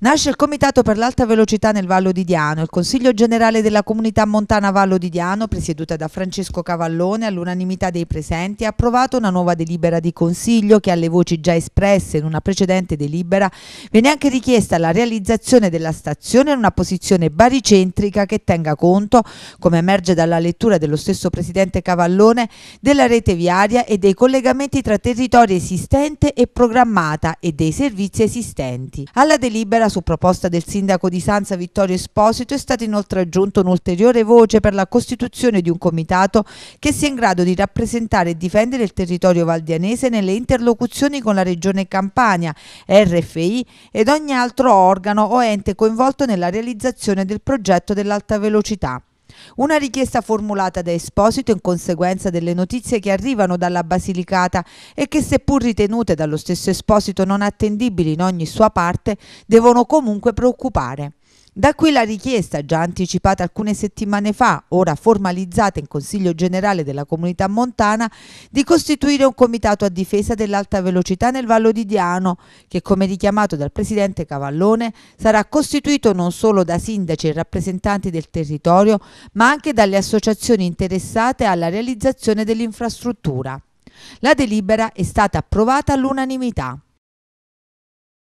Nasce il Comitato per l'Alta Velocità nel Vallo di Diano, il Consiglio Generale della Comunità Montana Vallo di Diano, presieduta da Francesco Cavallone all'unanimità dei presenti, ha approvato una nuova delibera di Consiglio che alle voci già espresse in una precedente delibera viene anche richiesta la realizzazione della stazione in una posizione baricentrica che tenga conto, come emerge dalla lettura dello stesso Presidente Cavallone, della rete viaria e dei collegamenti tra territorio esistente e programmata e dei servizi esistenti. Alla delibera Camera, su proposta del sindaco di Sanza Vittorio Esposito, è stata inoltre aggiunta un'ulteriore voce per la costituzione di un comitato che sia in grado di rappresentare e difendere il territorio valdianese nelle interlocuzioni con la Regione Campania, RFI ed ogni altro organo o ente coinvolto nella realizzazione del progetto dell'alta velocità. Una richiesta formulata da Esposito in conseguenza delle notizie che arrivano dalla Basilicata e che seppur ritenute dallo stesso Esposito non attendibili in ogni sua parte, devono comunque preoccupare. Da qui la richiesta, già anticipata alcune settimane fa, ora formalizzata in Consiglio Generale della Comunità Montana, di costituire un comitato a difesa dell'alta velocità nel Vallo di Diano, che come richiamato dal Presidente Cavallone sarà costituito non solo da sindaci e rappresentanti del territorio, ma anche dalle associazioni interessate alla realizzazione dell'infrastruttura. La delibera è stata approvata all'unanimità.